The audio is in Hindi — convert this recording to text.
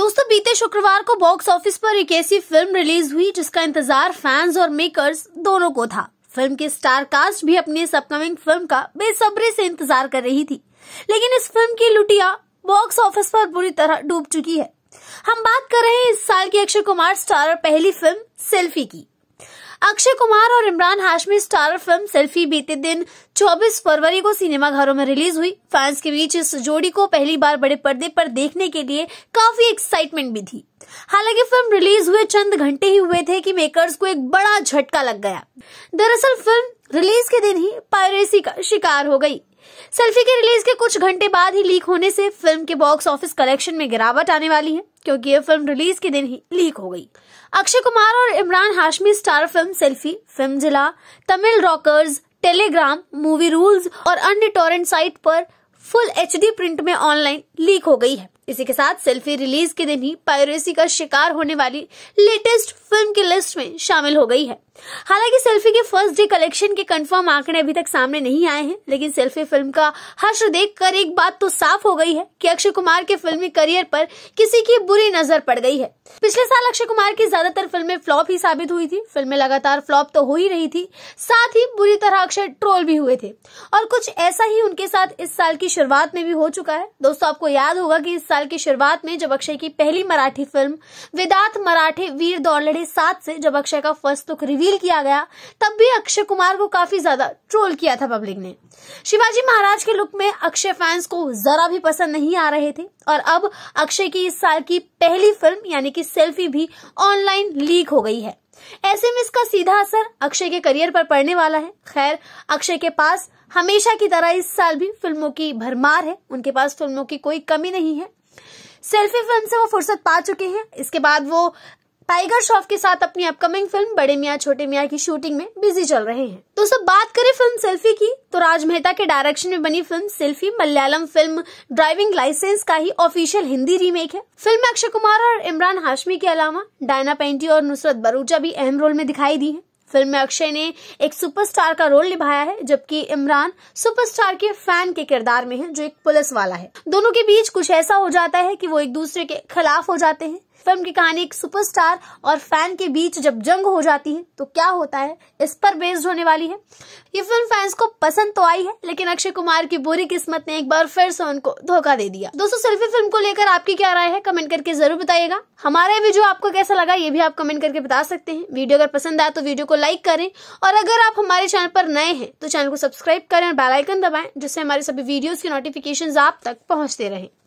दोस्तों बीते शुक्रवार को बॉक्स ऑफिस पर एक ऐसी फिल्म रिलीज हुई जिसका इंतजार फैंस और मेकर्स दोनों को था फिल्म के स्टार कास्ट भी अपनी इस अपकमिंग फिल्म का बेसब्री से इंतजार कर रही थी लेकिन इस फिल्म की लुटिया बॉक्स ऑफिस पर बुरी तरह डूब चुकी है हम बात कर रहे हैं इस साल की अक्षय कुमार स्टारर पहली फिल्म सेल्फी की अक्षय कुमार और Imran Hashmi star film selfie बीते दिन 24 फरवरी को सिनेमा घरों में रिलीज हुई फैंस के बीच इस जोड़ी को पहली बार बड़े पर्दे पर देखने के लिए काफी एक्साइटमेंट भी थी हालांकि फिल्म रिलीज हुए चंद घंटे ही हुए थे कि मेकर्स को एक बड़ा झटका लग गया दरअसल फिल्म रिलीज के दिन ही पायरेसी का शिकार हो गई सेल्फी के रिलीज के कुछ घंटे बाद ही लीक होने से फिल्म के बॉक्स ऑफिस कलेक्शन में गिरावट आने वाली है क्योंकि ये फिल्म रिलीज के दिन ही लीक हो गई अक्षय कुमार और Imran Hashmi star film selfie film जिला Tamil rockers Telegram movie rules और अन्य टोरेंट साइट पर फुल एच प्रिंट में ऑनलाइन लीक हो गई है इसी के साथ सेल्फी रिलीज के दिन ही पायरेसी का शिकार होने वाली लेटेस्ट फिल्म की लिस्ट में शामिल हो गई है हालांकि सेल्फी के फर्स्ट डे कलेक्शन के कंफर्म आंकड़े अभी तक सामने नहीं आए हैं लेकिन सेल्फी फिल्म का हर्ष देखकर एक बात तो साफ हो गई है कि अक्षय कुमार के फिल्मी करियर पर किसी की बुरी नजर पड़ गई है पिछले साल अक्षय कुमार की ज्यादातर फिल्में फ्लॉप ही साबित हुई थी फिल्में लगातार फ्लॉप तो हो ही रही थी साथ ही बुरी तरह अक्षय ट्रोल भी हुए थे और कुछ ऐसा ही उनके साथ इस साल की शुरुआत में भी हो चुका है दोस्तों आपको याद होगा की इस साल साल की शुरुआत में जब अक्षय की पहली मराठी फिल्म विदात मराठे वीर दौड़लड़े सात से जब अक्षय का फर्स्ट लुक रिवील किया गया तब भी अक्षय कुमार को काफी ज्यादा ट्रोल किया था पब्लिक ने शिवाजी महाराज के लुक में अक्षय फैंस को जरा भी पसंद नहीं आ रहे थे और अब अक्षय की इस साल की पहली फिल्म यानी कि सेल्फी भी ऑनलाइन लीक हो गई है ऐसे में इसका सीधा असर अक्षय के करियर पर पड़ने वाला है खैर अक्षय के पास हमेशा की तरह इस साल भी फिल्मों की भरमार है उनके पास फिल्मों की कोई कमी नहीं है सेल्फी फिल्म से वो फुर्सत पा चुके हैं इसके बाद वो टाइगर श्रॉफ के साथ अपनी अपकमिंग फिल्म बड़े मियाँ छोटे मियाँ की शूटिंग में बिजी चल रहे हैं दोस्तों बात करें फिल्म सेल्फी की तो राज मेहता के डायरेक्शन में बनी फिल्म selfie Malayalam film driving licence का ही ऑफिशियल हिंदी रीमेक है फिल्म में अक्षय कुमार और इमरान हाशमी के अलावा डायना पेंटी और नुसरत बरूजा भी अहम रोल में दिखाई दी है फिल्म में अक्षय ने एक सुपरस्टार का रोल निभाया है जबकि इमरान सुपरस्टार के फैन के किरदार में है जो एक पुलिस वाला है दोनों के बीच कुछ ऐसा हो जाता है कि वो एक दूसरे के खिलाफ हो जाते हैं फिल्म की कहानी एक सुपरस्टार और फैन के बीच जब जंग हो जाती है तो क्या होता है इस पर बेस्ड होने वाली है ये फिल्म फैंस को पसंद तो आई है लेकिन अक्षय कुमार की बुरी किस्मत ने एक बार फिर से उनको धोखा दे दिया दोस्तों सेल्फी फिल्म को लेकर आपकी क्या राय है कमेंट करके जरूर बताइएगा हमारा वीडियो आपको कैसा लगा ये भी आप कमेंट करके बता सकते हैं वीडियो अगर पसंद आया तो वीडियो को लाइक करें और अगर आप हमारे चैनल पर नए हैं तो चैनल को सब्सक्राइब करें और बेलाइकन दबाएं जिससे हमारे सभी वीडियोज की नोटिफिकेशन आप तक पहुँचते रहे